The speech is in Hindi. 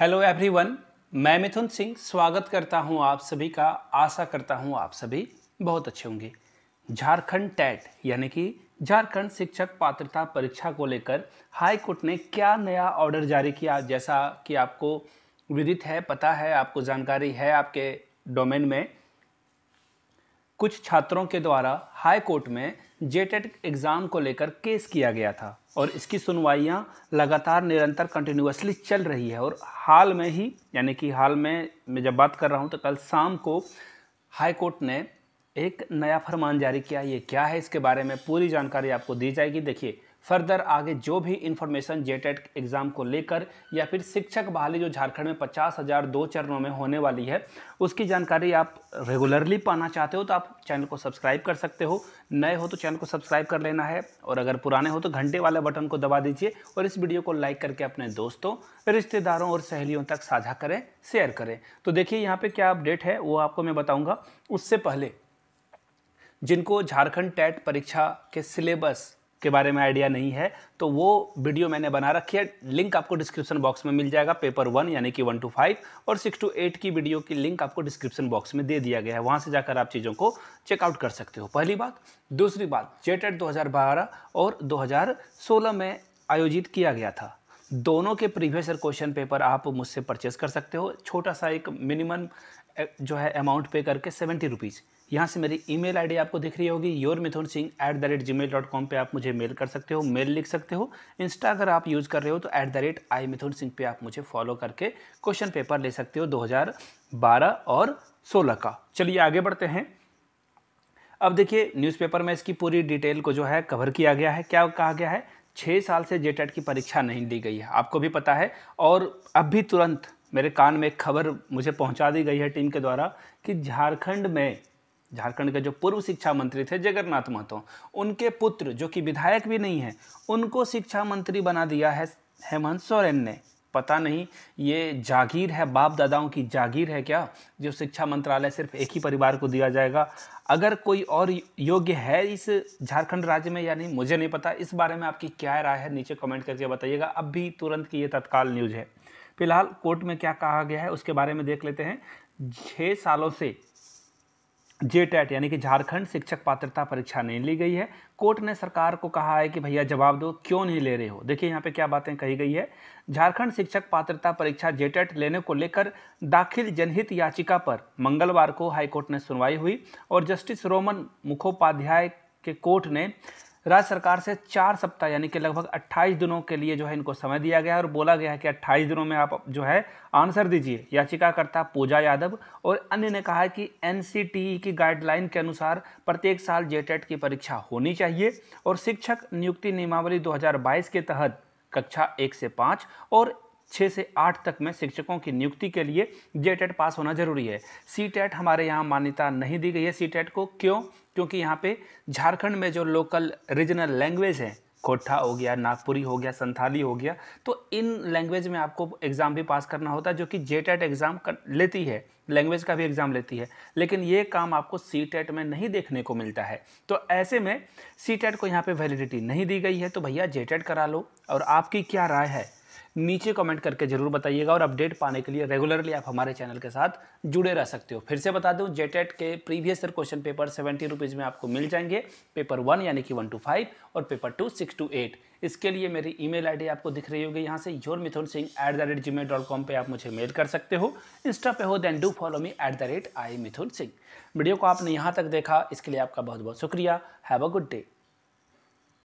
हेलो एवरीवन मैं मिथुन सिंह स्वागत करता हूं आप सभी का आशा करता हूं आप सभी बहुत अच्छे होंगे झारखंड टैट यानी कि झारखंड शिक्षक पात्रता परीक्षा को लेकर हाई कोर्ट ने क्या नया ऑर्डर जारी किया जैसा कि आपको विदित है पता है आपको जानकारी है आपके डोमेन में कुछ छात्रों के द्वारा हाई कोर्ट में जेटेट एग्ज़ाम को लेकर केस किया गया था और इसकी सुनवाइयाँ लगातार निरंतर कंटिन्यूसली चल रही है और हाल में ही यानी कि हाल में मैं जब बात कर रहा हूँ तो कल शाम को हाई कोर्ट ने एक नया फरमान जारी किया ये क्या है इसके बारे में पूरी जानकारी आपको दी जाएगी देखिए फर्दर आगे जो भी इन्फॉर्मेशन जे एग्ज़ाम को लेकर या फिर शिक्षक बहाली जो झारखंड में पचास हज़ार दो चरणों में होने वाली है उसकी जानकारी आप रेगुलरली पाना चाहते हो तो आप चैनल को सब्सक्राइब कर सकते हो नए हो तो चैनल को सब्सक्राइब कर लेना है और अगर पुराने हो तो घंटे वाले बटन को दबा दीजिए और इस वीडियो को लाइक करके अपने दोस्तों रिश्तेदारों और सहेलियों तक साझा करें शेयर करें तो देखिए यहाँ पर क्या अपडेट है वो आपको मैं बताऊँगा उससे पहले जिनको झारखंड टेट e परीक्षा के सिलेबस के बारे में आइडिया नहीं है तो वो वीडियो मैंने बना रखी है लिंक आपको डिस्क्रिप्शन बॉक्स में मिल जाएगा पेपर वन यानी कि वन टू फाइव और सिक्स टू एट की वीडियो की लिंक आपको डिस्क्रिप्शन बॉक्स में दे दिया गया है वहाँ से जाकर आप चीज़ों को चेकआउट कर सकते हो पहली बात दूसरी बात जेटेड 2012 और दो में आयोजित किया गया था दोनों के प्रीवियस ईयर क्वेश्चन पेपर आप मुझसे परचेस कर सकते हो छोटा सा एक मिनिमम जो है अमाउंट पे करके सेवेंटी रुपीज़ यहाँ से मेरी ईमेल आईडी आपको दिख रही होगी your Mithun Singh at the rate Gmail dot com पर आप मुझे मेल कर सकते हो मेल लिख सकते हो इंस्टा अगर आप यूज़ कर रहे हो तो at the rate I Mithun Singh पर आप मुझे फॉलो करके क्वेश्चन पेपर ले सकते हो 2012 और 16 का चलिए आगे बढ़ते हैं अब देखिए न्यूज़पेपर में इसकी पूरी डिटेल को जो है कवर किया गया है क्या कहा गया है छः साल से जे की परीक्षा नहीं दी गई है आपको भी पता है और अब भी तुरंत मेरे कान में एक खबर मुझे पहुंचा दी गई है टीम के द्वारा कि झारखंड में झारखंड के जो पूर्व शिक्षा मंत्री थे जगन्नाथ महतो उनके पुत्र जो कि विधायक भी नहीं है उनको शिक्षा मंत्री बना दिया है हेमंत सोरेन ने पता नहीं ये जागीर है बाप दादाओं की जागीर है क्या जो शिक्षा मंत्रालय सिर्फ एक ही परिवार को दिया जाएगा अगर कोई और योग्य है इस झारखंड राज्य में या नहीं मुझे नहीं पता इस बारे में आपकी क्या राय है नीचे कमेंट करके बताइएगा अब भी तुरंत की ये तत्काल न्यूज़ है फिलहाल कोर्ट में क्या कहा गया है उसके बारे में देख लेते हैं छः सालों से जे टैट यानी कि झारखंड शिक्षक पात्रता परीक्षा नहीं ली गई है कोर्ट ने सरकार को कहा है कि भैया जवाब दो क्यों नहीं ले रहे हो देखिए यहाँ पे क्या बातें कही गई है झारखंड शिक्षक पात्रता परीक्षा जे टैट लेने को लेकर दाखिल जनहित याचिका पर मंगलवार को हाईकोर्ट ने सुनवाई हुई और जस्टिस रोमन मुखोपाध्याय के कोर्ट ने राज्य सरकार से चार सप्ताह यानी कि लगभग 28 दिनों के लिए जो है इनको समय दिया गया है और बोला गया है कि 28 दिनों में आप जो है आंसर दीजिए याचिकाकर्ता पूजा यादव और अन्य ने कहा है कि एन की गाइडलाइन के अनुसार प्रत्येक साल जे की परीक्षा होनी चाहिए और शिक्षक नियुक्ति नियमावली दो के तहत कक्षा एक से पाँच और छः से आठ तक में शिक्षकों की नियुक्ति के लिए जे टेट पास होना जरूरी है सी टेट हमारे यहाँ मान्यता नहीं दी गई है सी टेट को क्यों क्योंकि यहाँ पे झारखंड में जो लोकल रीजनल लैंग्वेज है कोठा हो गया नागपुरी हो गया संथाली हो गया तो इन लैंग्वेज में आपको एग्ज़ाम भी पास करना होता है जो कि जे टेट एग्ज़ाम लेती है लैंग्वेज का भी एग्ज़ाम लेती है लेकिन ये काम आपको सी टेट में नहीं देखने को मिलता है तो ऐसे में सी टेट को यहाँ पे वैलिडिटी नहीं दी गई है तो भैया जे टेट करा लो और आपकी क्या राय है नीचे कमेंट करके ज़रूर बताइएगा और अपडेट पाने के लिए रेगुलरली आप हमारे चैनल के साथ जुड़े रह सकते हो फिर से बता दूँ जेटेट e के previous year question paper seventy rupees में आपको मिल जाएंगे पेपर वन यानी कि वन टू फाइव और paper two six two eight इसके लिए मेरी ईमेल आईडी आपको दिख रही होगी यहाँ से your Mithun Singh at the rate Gmail dot com पर आप मुझे मेल कर सकते हो इंस्टा पे हो then do follow me at the rate I Mithun Singh video को आपने यहाँ तक देखा इसके लिए आपका बहुत बहुत शुक्रिया हैव अ गुड डे